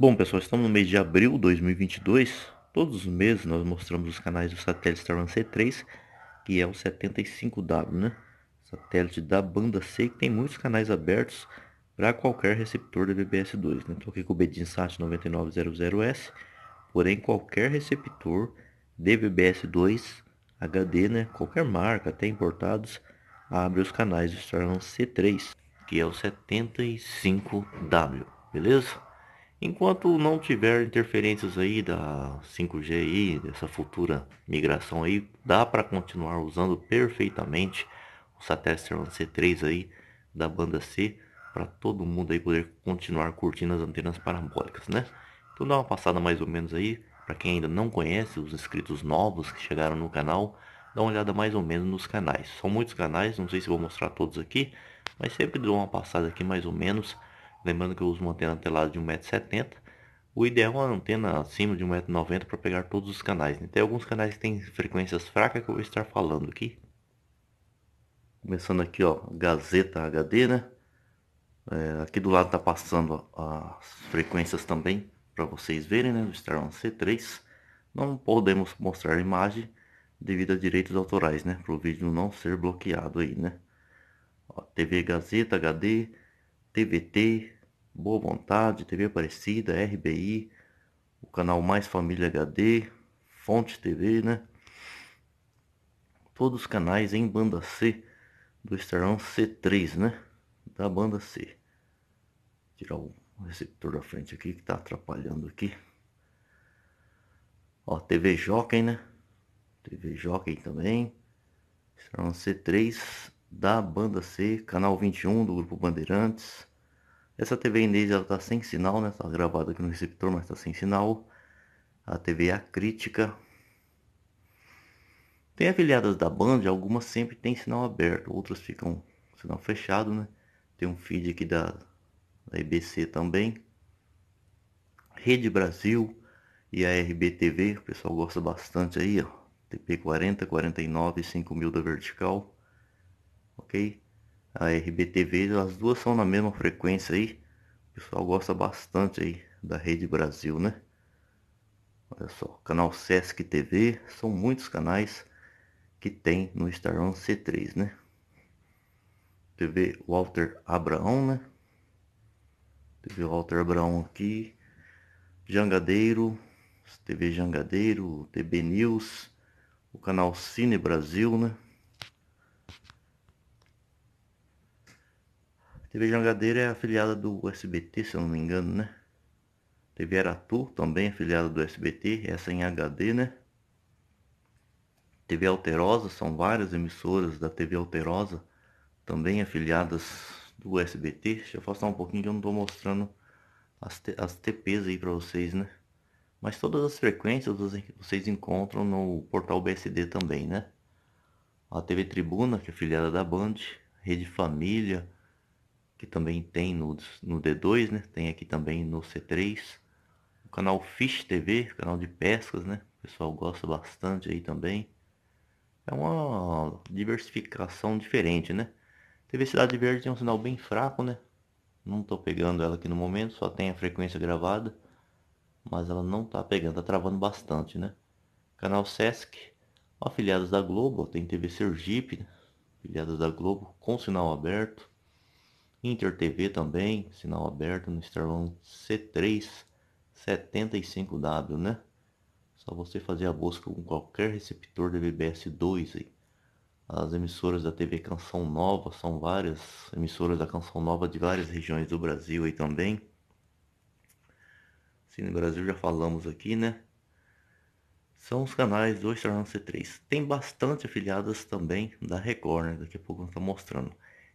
Bom, pessoal, estamos no mês de abril de 2022. Todos os meses nós mostramos os canais do satélite Starman C3, que é o 75W, né? Satélite da banda C, que tem muitos canais abertos para qualquer receptor da BBS2. Né? Estou aqui com o Bedinsat 9900S, porém qualquer receptor de bbs 2 HD, né? qualquer marca, até importados, abre os canais do Starman C3, que é o 75W, beleza? Enquanto não tiver interferências aí da 5G aí, dessa futura migração aí, dá para continuar usando perfeitamente o satélite C3 aí da banda C para todo mundo aí poder continuar curtindo as antenas parabólicas, né? Então dá uma passada mais ou menos aí para quem ainda não conhece os inscritos novos que chegaram no canal, dá uma olhada mais ou menos nos canais. São muitos canais, não sei se vou mostrar todos aqui, mas sempre dou uma passada aqui mais ou menos Lembrando que eu uso uma antena telada de 1,70m. O ideal é uma antena acima de 1,90m para pegar todos os canais. Né? Tem alguns canais que têm frequências fracas que eu vou estar falando aqui. Começando aqui, ó, Gazeta HD, né? É, aqui do lado tá passando as frequências também para vocês verem, né? Do Star One C3. Não podemos mostrar a imagem devido a direitos autorais, né? Para o vídeo não ser bloqueado aí, né? Ó, TV Gazeta HD, TVT, Boa Vontade, TV Aparecida, RBI, o canal Mais Família HD, Fonte TV, né? Todos os canais em banda C do Estarão C3, né? Da banda C. Tirar o receptor da frente aqui que tá atrapalhando aqui. Ó, TV Jockey, né? TV Jockey também. Estarão C3 da Banda C, canal 21 do Grupo Bandeirantes. Essa TV Inês está sem sinal, né? Tá gravada aqui no receptor, mas está sem sinal. A TV é A Crítica. Tem afiliadas da Band, algumas sempre tem sinal aberto, outras ficam sinal fechado, né? Tem um feed aqui da, da IBC também. Rede Brasil e a RBTV, o pessoal gosta bastante aí, ó. TP40, 49 e 5000 da vertical ok? A RBTV, as duas são na mesma frequência aí. O pessoal gosta bastante aí da Rede Brasil, né? Olha só, canal Sesc TV, são muitos canais que tem no Star One C3, né? TV Walter Abraão, né? TV Walter Abraão aqui, Jangadeiro, TV Jangadeiro, TB News, o canal Cine Brasil, né? TV Jangadeira é afiliada do SBT, se eu não me engano, né? TV Aratu, também afiliada do SBT, essa é em HD, né? TV Alterosa, são várias emissoras da TV Alterosa, também afiliadas do SBT. Deixa eu afastar um pouquinho que eu não estou mostrando as, as TPs aí para vocês, né? Mas todas as frequências vocês encontram no portal BSD também, né? A TV Tribuna, que é afiliada da Band, Rede Família, que também tem no, no D2, né? Tem aqui também no C3. O canal Fish TV, canal de pescas, né? O pessoal gosta bastante aí também. É uma diversificação diferente, né? TV Cidade Verde tem é um sinal bem fraco, né? Não estou pegando ela aqui no momento, só tem a frequência gravada. Mas ela não está pegando, está travando bastante, né? Canal Sesc, afiliados da Globo, tem TV Sergipe, né? afiliados da Globo, com sinal aberto. Inter TV também, sinal aberto no Starlão C3 75W, né? Só você fazer a busca com qualquer receptor DVBS 2 aí. As emissoras da TV Canção Nova são várias emissoras da Canção Nova de várias regiões do Brasil aí também. no Brasil já falamos aqui, né? São os canais do Starlão C3. Tem bastante afiliadas também da Record, né? Daqui a pouco eu estamos mostrando.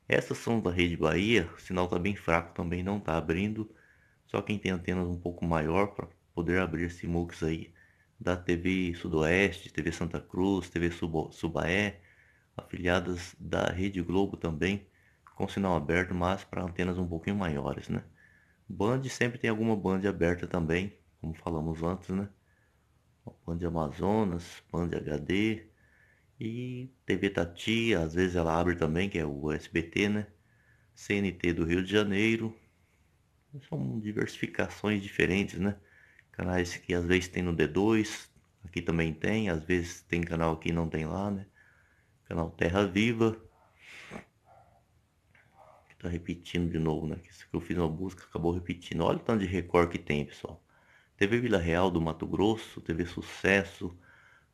Essa são da rede Bahia, o sinal está bem fraco também, não está abrindo. Só quem tem antenas um pouco maior para poder abrir esse MUX aí da TV Sudoeste, TV Santa Cruz, TV Subaé, afiliadas da Rede Globo também, com sinal aberto, mas para antenas um pouquinho maiores, né? Band sempre tem alguma band aberta também, como falamos antes, né? Band Amazonas, Band HD, e TV Tati, tá às vezes ela abre também, que é o SBT, né? CNT do Rio de Janeiro. São diversificações diferentes, né? Canais que às vezes tem no D2, aqui também tem, às vezes tem canal aqui não tem lá, né? Canal Terra Viva. Tá repetindo de novo, né? Isso que eu fiz uma busca, acabou repetindo. Olha o tanto de record que tem, pessoal. TV Vila Real do Mato Grosso, TV Sucesso,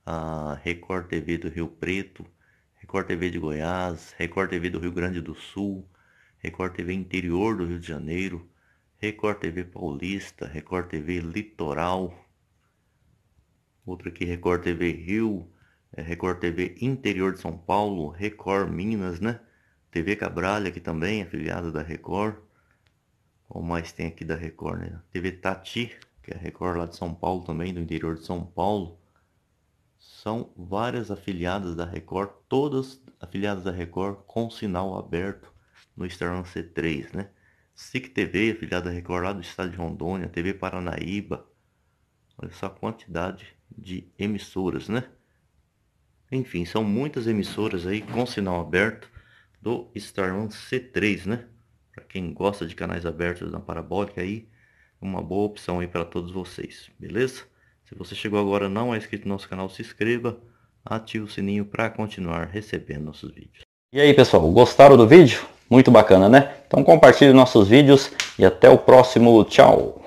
a Record TV do Rio Preto, Record TV de Goiás, Record TV do Rio Grande do Sul, Record TV Interior do Rio de Janeiro, Record TV Paulista, Record TV Litoral, outra aqui Record TV Rio, Record TV Interior de São Paulo, Record Minas, né? TV Cabralha aqui também, afiliada da Record. Qual mais tem aqui da Record, né? TV Tati, que é a Record lá de São Paulo também, do interior de São Paulo são várias afiliadas da Record, todas afiliadas da Record com sinal aberto no Starão C3, né? SIC TV, afiliada da Record lá do estado de Rondônia, TV Paranaíba. Olha só a quantidade de emissoras, né? Enfim, são muitas emissoras aí com sinal aberto do Star One C3, né? Para quem gosta de canais abertos na parabólica aí, uma boa opção aí para todos vocês, beleza? Se você chegou agora e não é inscrito no nosso canal, se inscreva, ative o sininho para continuar recebendo nossos vídeos. E aí pessoal, gostaram do vídeo? Muito bacana, né? Então compartilhe nossos vídeos e até o próximo. Tchau!